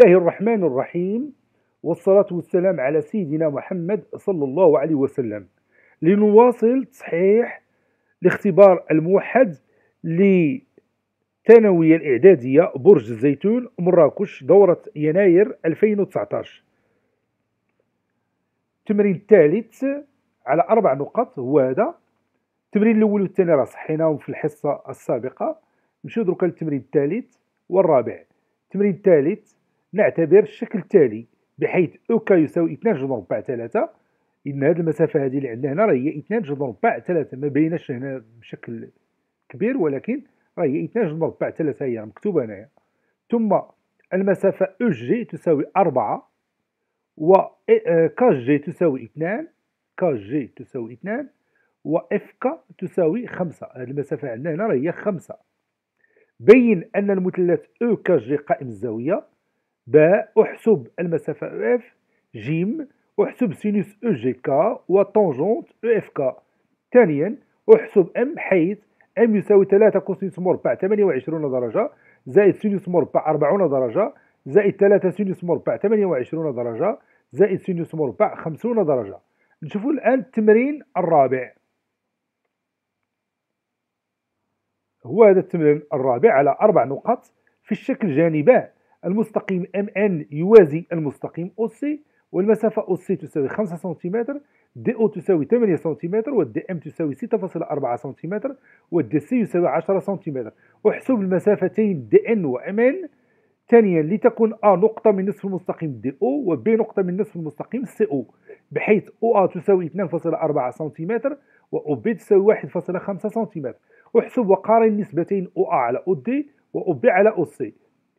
الله الرحمن الرحيم والصلاة والسلام على سيدنا محمد صلى الله عليه وسلم لنواصل تصحيح الاختبار الموحد للثانوية الإعدادية برج الزيتون مراكش دورة يناير 2019 التمرين الثالث على أربع نقط هو هذا التمرين الأول والثاني راه صحيناهم في الحصة السابقة نمشيو دروكا للتمرين الثالث والرابع التمرين الثالث نعتبر الشكل التالي بحيث اوكا يساوي 2 جذر مربع 3 ان هذه المسافة هذه اللي عندنا هنا راه هي 2 جذر مربع 3 ما بيناش هنا بشكل كبير ولكن راه هي 2 جذر مربع 3 هي مكتوبة هنايا ثم المسافة او جي تساوي 4 و كا جي تساوي 2 كا جي تساوي 2 و اف كا تساوي 5 هذه المسافة عندنا هنا راه هي 5 بين أن المثلث او كا جي قائم الزاوية ب احسب المسافة او اف ج احسب سينوس او جي كا وطنجنت او اف كا ثانيا احسب ام حيث ام يساوي 3 كوسينوس مربع 28 درجة زائد سينوس مربع 40 درجة زائد 3 سينوس مربع 28 درجة زائد سينوس مربع 50 درجة نشوفوا الآن التمرين الرابع هو هذا التمرين الرابع على أربع نقط في الشكل جانبان المستقيم ام ان يوازي المستقيم او سي والمسافة او سي تساوي 5 سنتيمتر دي او تساوي 8 سنتيمتر والدي ام تساوي 6.4 سنتيمتر والدي سي يساوي 10 سنتيمتر احسب المسافتين دي ان وام ان ثانيا لتكون ا نقطة من نصف المستقيم دي او وبي نقطة من نصف المستقيم سي او بحيث او ا تساوي 2.4 سنتيمتر و او بي تساوي 1.5 سنتيمتر احسب وقارن نسبتين او ا على او دي و او بي على او سي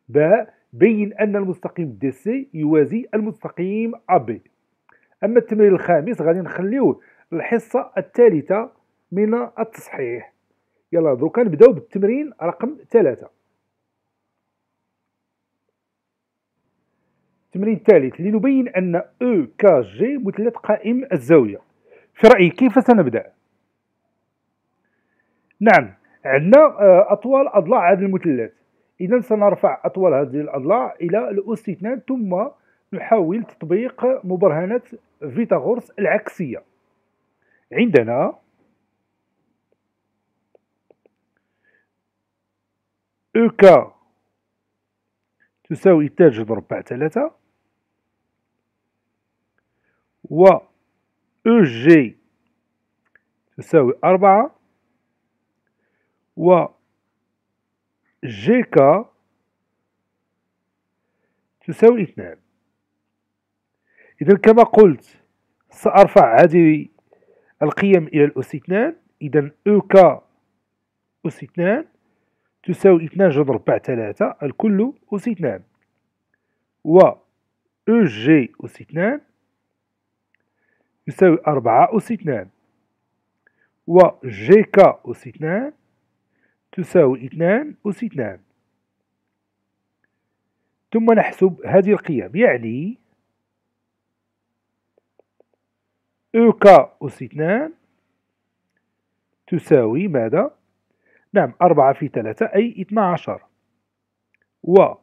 باء بين أن المستقيم دي سي يوازي المستقيم أبي أما التمرين الخامس غادي نخليوه الحصة الثالثة من التصحيح يلا دروكا نبداو بالتمرين رقم ثلاثة التمرين الثالث لنبين أن أو ك جي مثلث قائم الزاوية في رأيي كيف سنبدأ؟ نعم عندنا آه، أطوال أضلاع هذا المثلث اذا سنرفع اطوال هذه الاضلاع الى الاستثنان ثم نحاول تطبيق مبرهنة فيتاغورس العكسيه عندنا إيه كا تساوي تاج ضرب 3 و أو إيه جي تساوي أربعة و جي كا تساوي اثنان إذا كما قلت سأرفع هذه القيم إلى الأس اثنان إذا أو e كا أس اثنان تساوي اثنان جذر ربع ثلاثة الكل أس اثنان و أو جي أس اثنان يساوي أربعة أس اثنان و جي كا أس اثنان تساوي اثنان أس اثنان ثم نحسب هذه القيم يعني او كا أس اثنان تساوي ماذا؟ نعم أربعة في ثلاثة أي اثنا عشر و أو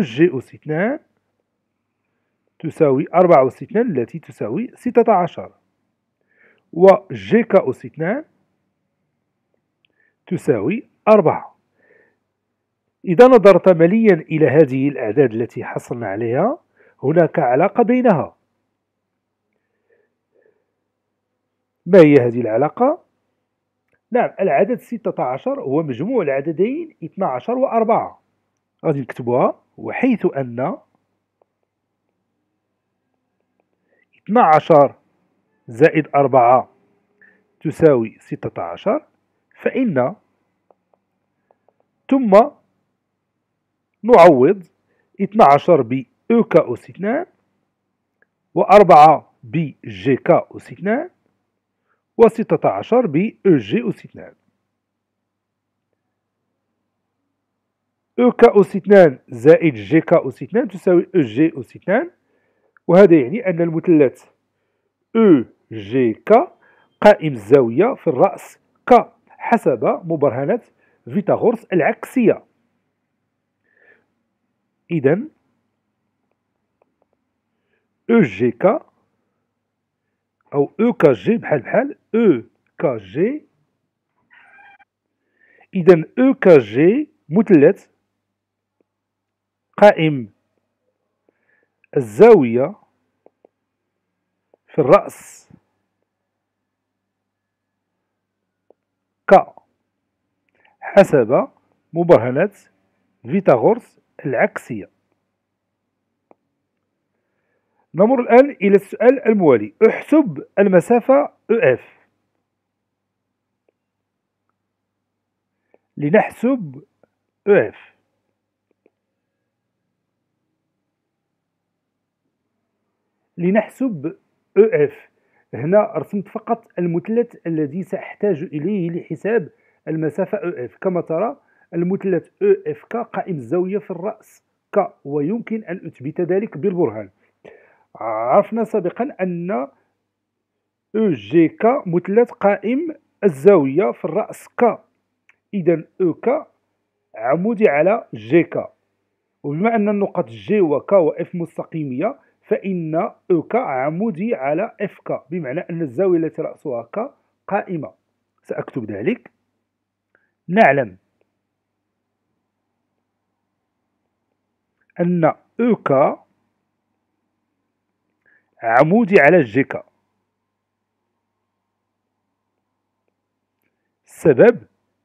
جي أس اثنان تساوي أربعة أس اثنان التي تساوي ستة عشر و جي كا أس اثنان تساوي أربعة إذا نظرت مليا إلى هذه الأعداد التي حصلنا عليها هناك علاقة بينها ما هي هذه العلاقة؟ نعم العدد 16 هو مجموع العددين 12 و 4 غادي نكتبوها وحيث أن 12 زائد 4 تساوي 16 فإن ثم نعوض 12 ب او كا أس 2 و4 ب جي كا أس 2 و16 ب او جي أس 2 او كا أس 2 زائد جي كا أس 2 تساوي او جي أس 2 وهذا يعني أن المثلث او جي كا قائم الزاوية في الرأس كا حسب مبرهنات فيتاغورس العكسية إذا e أو جي كا أو أو كا جي بحال بحال أو كا جي إذا أو كا جي مثلث قائم الزاوية في الرأس ك حسب مبرهنات فيتاغورس العكسية نمر الآن إلى السؤال الموالي احسب المسافة EF لنحسب EF لنحسب EF هنا رسمت فقط المثلث الذي سأحتاج إليه لحساب المسافة EF كما ترى المثلث EFK قائم الزاوية في الرأس K ويمكن أن أثبت ذلك بالبرهان عرفنا سابقا أن EGK مثلث قائم الزاوية في الرأس K إذا EK عمودي على جي كا وبما أن النقط جي و إف مستقيمية فإن أوكا عمودي على اف ك بمعنى أن الزاوية التي رأسها ك قائمة سأكتب ذلك نعلم أن أوكا عمودي على جيكا السبب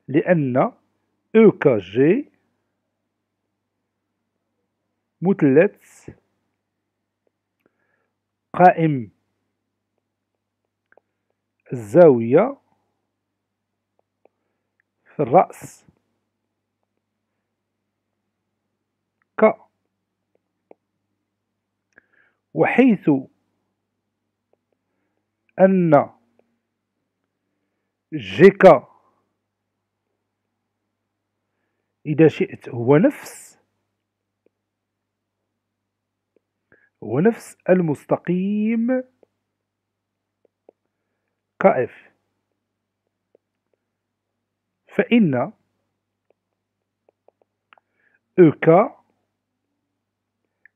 لأن أوكا جي مثلث قائم الزاوية في الرأس ك وحيث أن جيكا إذا شئت هو نفس ونفس المستقيم كاف فإن اوكا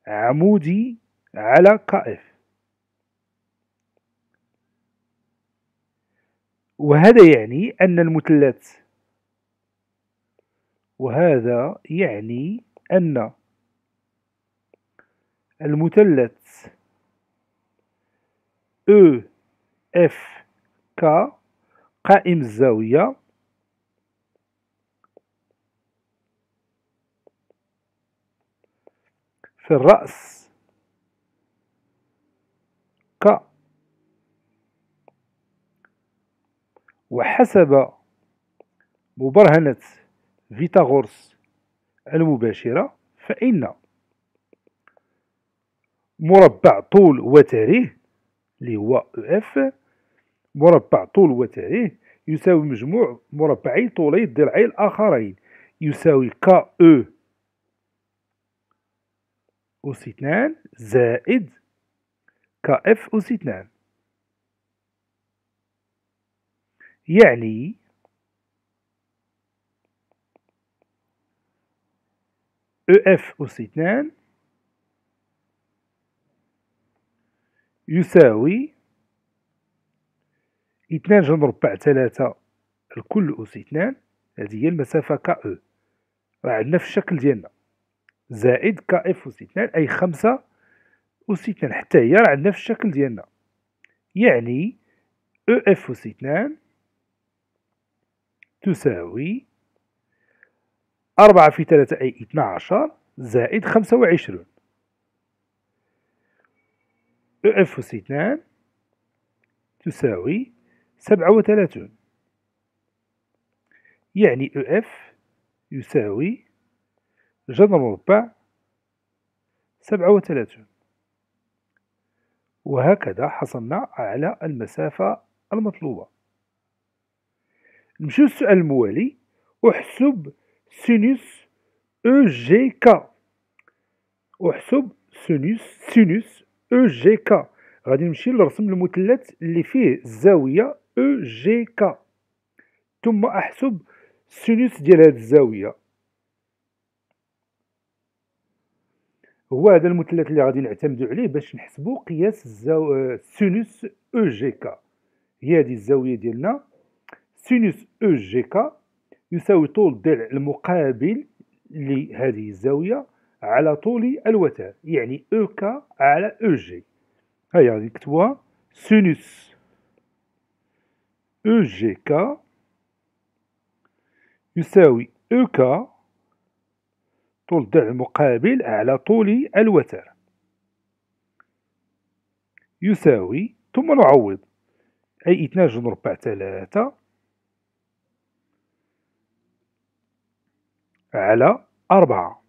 عمودي على كاف وهذا يعني أن المثلث وهذا يعني أن المثلث أو اف ك قائم الزاوية في الرأس ك وحسب مبرهنة فيتاغورس المباشرة فإن مربع طول وتاريه اللي هو اف مربع طول وتاريه يساوي مجموع مربعي طولي الضلعين الآخرين يساوي ك او أس 2 زائد ك اف أس 2 يعني اف أس 2 يساوي اثنان جنربع ثلاثة الكل أس اثنان هذه هي المسافة كا او راه عندنا في الشكل ديالنا زائد كا اف أس اثنان أي خمسة أس اثنان حتى هي راه عندنا في الشكل ديالنا يعني او اف أس اثنان تساوي أربعة في ثلاثة أي اثنا عشر زائد خمسة وعشرون اف أس اثنان تساوي سبعة وثلاثون يعني اف يساوي جذر مربع سبعة وثلاثون وهكذا حصلنا على المسافة المطلوبة نمشيو للسؤال الموالي احسب سينوس او جي كا احسب سينوس سينوس او جي كا غادي نمشي لرسم المثلث اللي فيه الزاويه او جي كا ثم احسب السينوس ديال هذه الزاويه هو هذا المثلث اللي غادي نعتمدو عليه باش نحسبو قياس الزاو... السينوس او جي كا هي هذه الزاويه ديالنا سينوس او جي كا يساوي طول الضلع المقابل لهذه الزاويه على طول الوتر يعني او e كا على او e جي هيا غادي نكتبوها سينوس او جي كا يساوي او e كا طول الضلع المقابل على طول الوتر يساوي ثم نعوض أي اثنان جذر ربع ثلاثة على أربعة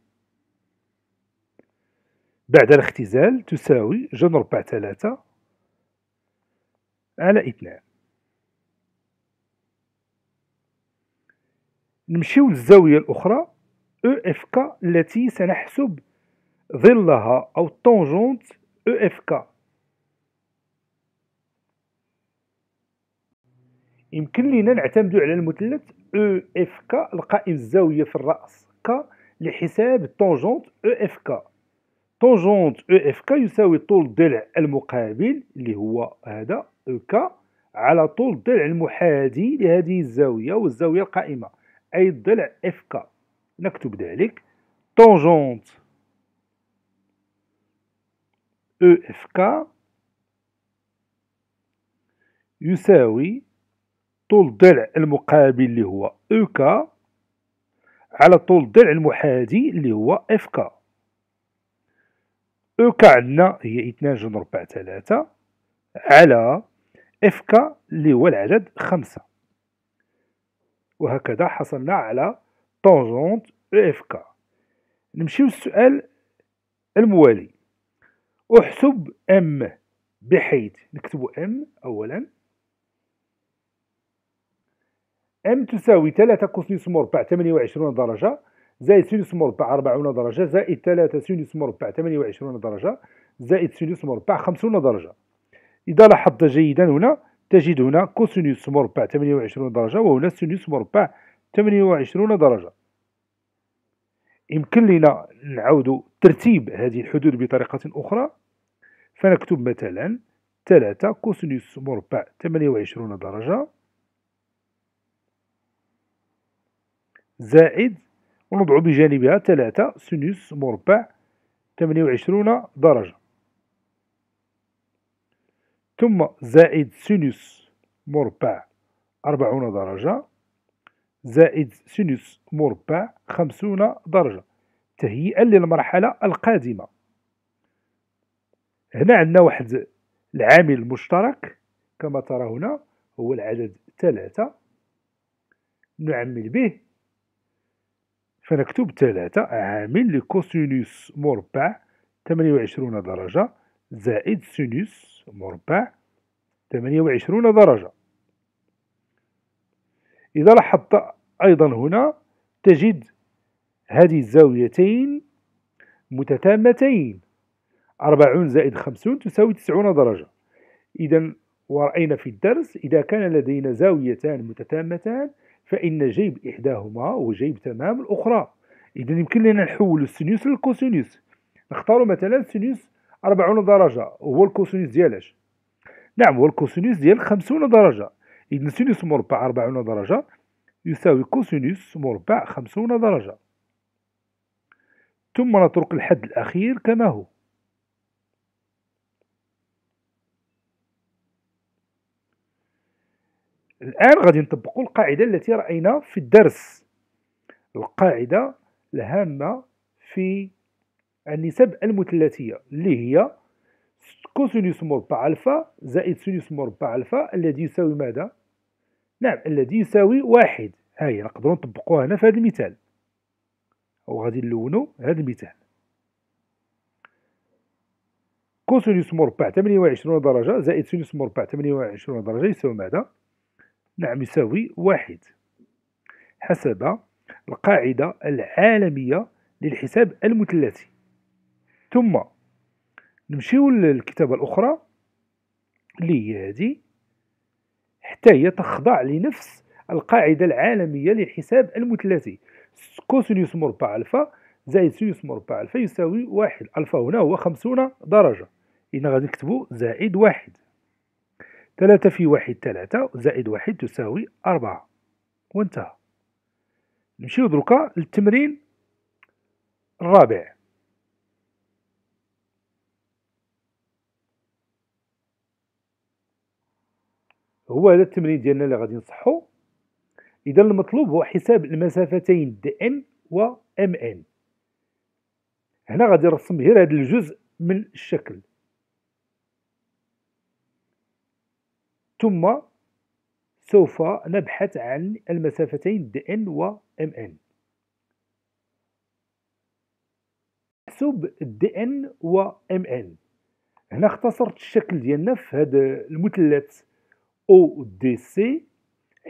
بعد الاختزال تساوي جن ربع ثلاثة على اثنان نمشيو للزاوية الأخرى او اف كا التي سنحسب ظلها أو او اف كا يمكن لينا نعتمدو على المثلث او e اف كا القائم الزاوية في الرأس ك لحساب او اف كا طونجونت او اف كا يساوي طول الضلع المقابل اللي هو هذا او كا على طول الضلع المحادي لهذه الزاويه والزاويه القائمه اي الضلع اف كا نكتب ذلك طونجونت او اف كا يساوي طول الضلع المقابل اللي هو او كا على طول الضلع المحادي اللي هو اف كا او كا عندنا هي 2 جذر 4 3 على اف كا اللي هو العدد 5 وهكذا حصلنا على طونجونت اف كا نمشيو للسؤال الموالي احسب ام بحيث نكتب ام اولا ام تساوي 3 كوسينوس مربع 4 28 درجه زائد سينوس مربع 40 درجة زائد 3 سينوس مربع 28 درجة زائد سينوس مربع 50 درجة إذا لاحظت جيدا هنا تجد هنا كوسينوس مربع 28 درجة وهنا سينوس مربع 28 درجة يمكن لنا نعود ترتيب هذه الحدود بطريقة أخرى فنكتب مثلا 3 كوسينوس مربع 28 درجة زائد ونضع بجانبها ثلاثة سينوس مربع ثمانية وعشرون درجة ثم زائد سينوس مربع أربعون درجة زائد سينوس مربع خمسون درجة تهيئا للمرحلة القادمة هنا عندنا واحد العامل المشترك كما ترى هنا هو العدد ثلاثة نعمل به فنكتب 3 عامل لكوسينوس مربع 28 درجة زائد سينوس مربع 28 درجة إذا لاحظت أيضا هنا تجد هذه الزاويتين متتامتين 40 زائد 50 تساوي 90 درجة إذا ورأينا في الدرس إذا كان لدينا زاويتان متتامتان فإن جيب إحداهما هو جيب تمام الأخرى إذا يمكن لنا نحول السينوس للكوسينوس نختاروا مثلا سينوس 40 درجة هو الكوسينوس ديالاش نعم هو الكوسينوس ديال 50 درجة إذا سينوس مربع 40 درجة يساوي كوسينوس مربع 50 درجة ثم نترك الحد الأخير كما هو الآن غادي نطبقوا القاعدة التي رأينا في الدرس القاعدة الهامة في النسب المثلثية اللي هي كوسينوس مربع ألفا زائد سينوس مربع ألفا الذي يساوي ماذا؟ نعم الذي يساوي واحد هاي نقدروا نطبقوها هنا في هذا المثال غادي نلونوا هذا المثال كوسينوس مربع 28 درجة زائد سينوس مربع 28 درجة يساوي ماذا؟ نعم يساوي واحد حسب القاعدة العالمية للحساب المثلثي ثم نمشيو للكتابة الأخرى اللي هي هذه حتى هي تخضع لنفس القاعدة العالمية للحساب المثلثي كوسينوس مربع ألفا زائد سينوس مربع ألفا يساوي واحد ألفا هنا هو خمسون درجة إذا غادي نكتبو زائد واحد ثلاثة في واحد ثلاثة زائد واحد تساوي أربعة وانتهى نمشيو دروكا للتمرين الرابع هو هذا التمرين ديالنا اللي غادي نصحو اذا المطلوب هو حساب المسافتين دي ان و ام ان هنا غادي نرسم غير هذا الجزء من الشكل ثم سوف نبحث عن المسافتين dn و mn نحسب dn و mn هنا اختصرت الشكل ديالنا في هذا المثلث او دي سي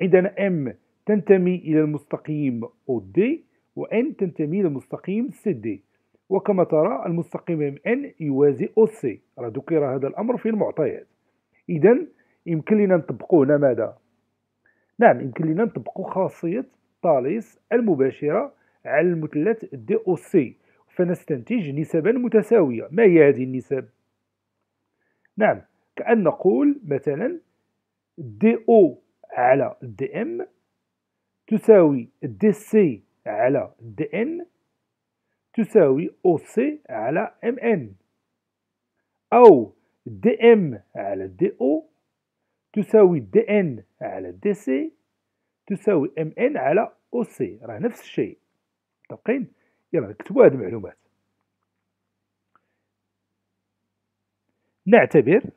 عندنا M تنتمي إلى المستقيم دي و ان تنتمي إلى المستقيم سي دي وكما ترى المستقيم MN يوازي سي راه ذكر هذا الأمر في المعطيات إذا يمكن لنا هنا ماذا نعم يمكن لنا نطبقو خاصية طاليس المباشرة على المثلث دي أو سي فنستنتج نسبا متساوية ما هي هذه النسب؟ نعم كأن نقول مثلا دي أو على دي إم تساوي دي سي على دي إن تساوي أو سي على إم إن أو دي إم على دي أو تساوي دي ان على دي سي تساوي ام ان على او سي راه نفس الشيء متفقين يلا نكتبوا هذه المعلومات نعتبر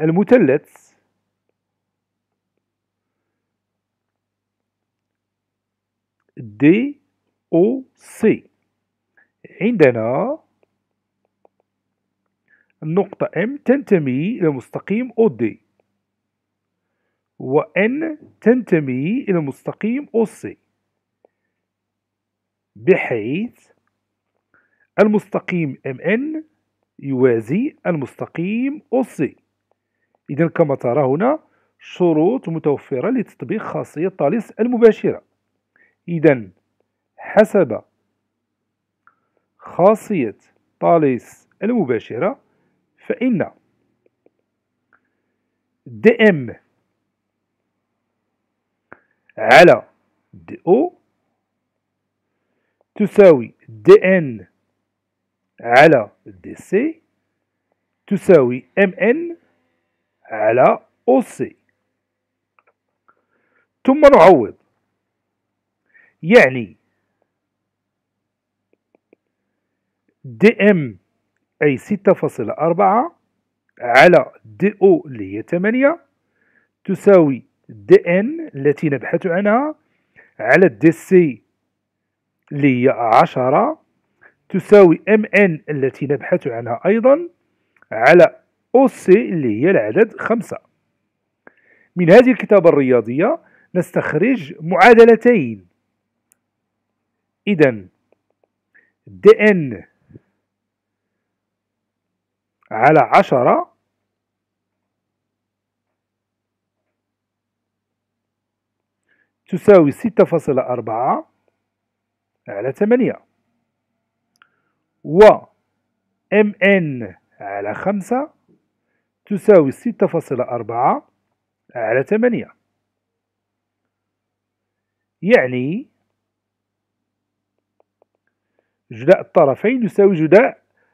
المثلث دي او سي عندنا النقطة M تنتمي إلى مستقيم OD و N تنتمي إلى مستقيم OC بحيث المستقيم MN يوازي المستقيم OC إذا كما ترى هنا شروط متوفرة لتطبيق خاصية طالس المباشرة إذا حسب خاصية طالس المباشرة فإن دي ام على دي او تساوي دي ان على دي سي تساوي ام ان على او سي ثم نعوض يعني دي ام أي 6.4 على دي أو اللي هي 8 تساوي دي إن التي نبحث عنها على دي سي اللي هي 10 تساوي ام ان التي نبحث عنها أيضا على أو سي اللي هي العدد 5 من هذه الكتابة الرياضية نستخرج معادلتين إذا دي إن على عشرة تساوي ستة فاصلة أربعة على ثمانية و ام ان على خمسة تساوي ستة فاصلة أربعة على ثمانية يعني جداء الطرفين يساوي جداء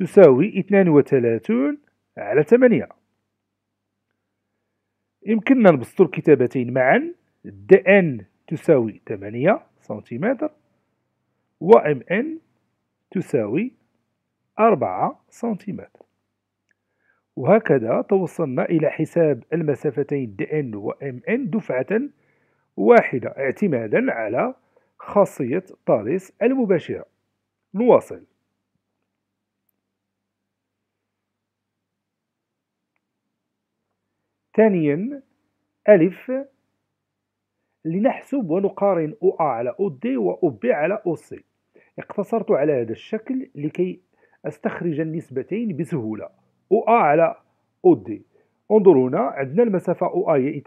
تساوي 32 على 8 يمكننا نبسط الكتابتين معا dn تساوي 8 سنتيمتر و mn تساوي 4 سنتيمتر وهكذا توصلنا إلى حساب المسافتين dn و mn دفعة واحدة اعتمادا على خاصية طالس المباشرة نواصل ثانيا ألف لنحسب ونقارن أو أ على أو دي وأو بي على أو سي اقتصرت على هذا الشكل لكي أستخرج النسبتين بسهولة أو أ على أو دي انظروا هنا عندنا المسافة أو أ هي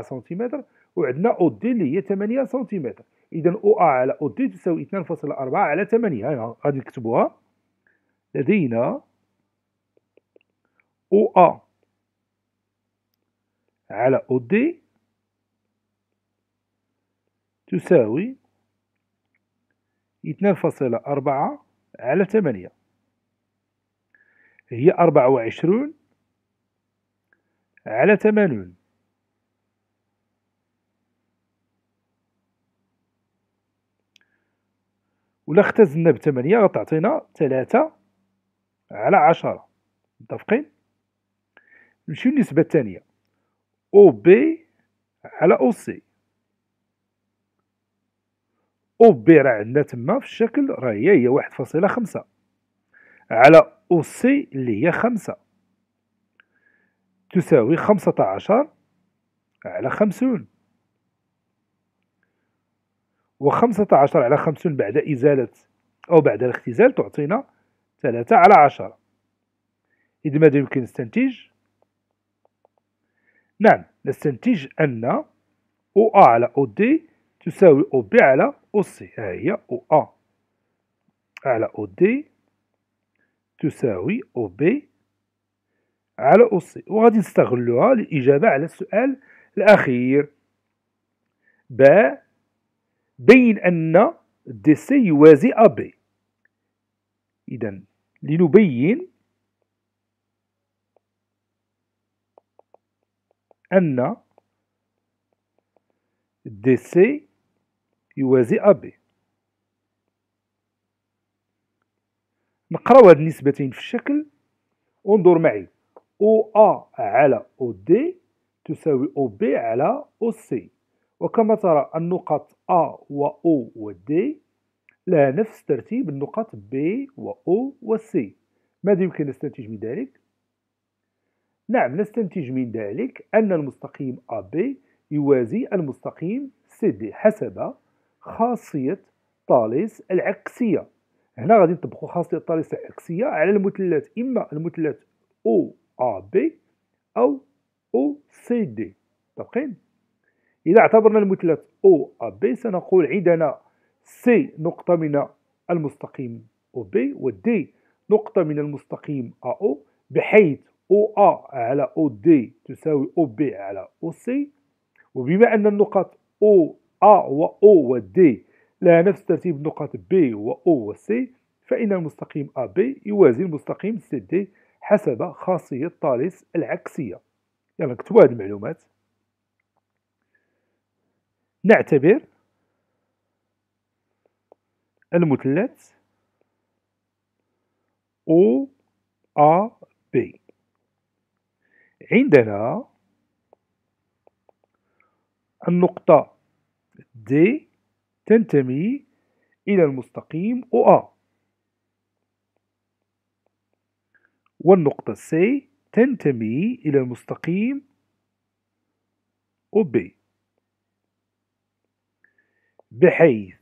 2.4 سنتيمتر وعندنا أو دي اللي هي 8 سنتيمتر إذا أو أ على أو دي تساوي 2.4 على 8 غادي نكتبوها لدينا أو أ على أو دي تساوي اثنان فاصلة أربعة على ثمانية هي أربعة وعشرون على ثمانون ولا اختزلنا بثمانية غتعطينا ثلاثة على عشرة متفقين نمشيو للنسبة الثانية أو بي على أو سي أو بي راه عندنا تما في الشكل راه هي هي واحد فاصلة خمسة على أو سي اللي هي خمسة تساوي خمسة عشر على خمسون وخمسة عشر على خمسون بعد إزالة أو بعد الاختزال تعطينا ثلاثة على عشرة إذا ماذا يمكن نستنتج؟ نعم نستنتج أن أو أ على أو دي تساوي أو بي على أو سي ها هي أ على أو دي تساوي أو بي على أو سي وغادي نستغلوها للإجابة على السؤال الأخير باء بين أن دي سي يوازي أ بي إذا لنبين أن دي سي يوازي أبي نقراو هاد النسبتين في الشكل وندور معي او ا على او دي تساوي او بي على او سي وكما ترى النقط ا و او و دي لها نفس ترتيب النقط بي و او و سي ماذا يمكن نستنتج من ذلك نعم نستنتج من ذلك أن المستقيم AB يوازي المستقيم CD حسب خاصية طاليس العكسية هنا غادي نطبقوا خاصية طاليس العكسية على المثلث إما المثلث OAB أو OCD طبقين إذا اعتبرنا المثلث OAB سنقول عندنا C نقطة من المستقيم OB و D نقطة من المستقيم AO بحيث OA على OD تساوي OB على OC وبما أن النقط O A و O و D لها نفس ترتيب نقط B و O و C فإن المستقيم AB يوازي المستقيم CD حسب خاصية طالس العكسية يلا كتبوا هذه المعلومات نعتبر المثلث O A B عندنا النقطة D تنتمي إلى المستقيم OA والنقطة C تنتمي إلى المستقيم OB بحيث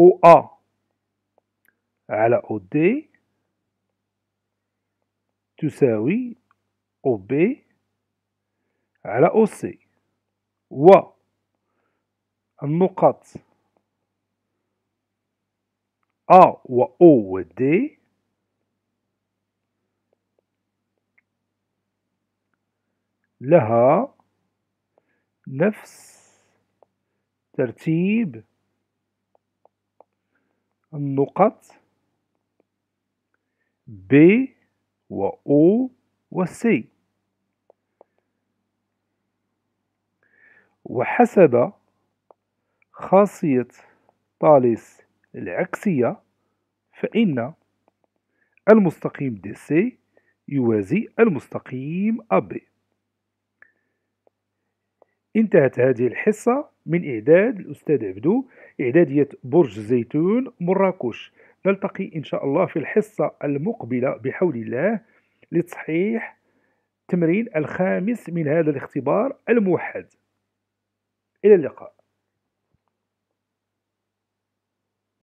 OA على OD تساوي أو بي على أو سي و النقاط A و O و D لها نفس ترتيب النقط B و O و C وحسب خاصية طالس العكسية فإن المستقيم DC يوازي المستقيم AB انتهت هذه الحصة من إعداد الأستاذ عبدو إعدادية برج زيتون مراكش نلتقي إن شاء الله في الحصة المقبلة بحول الله لتصحيح تمرين الخامس من هذا الاختبار الموحد إلى اللقاء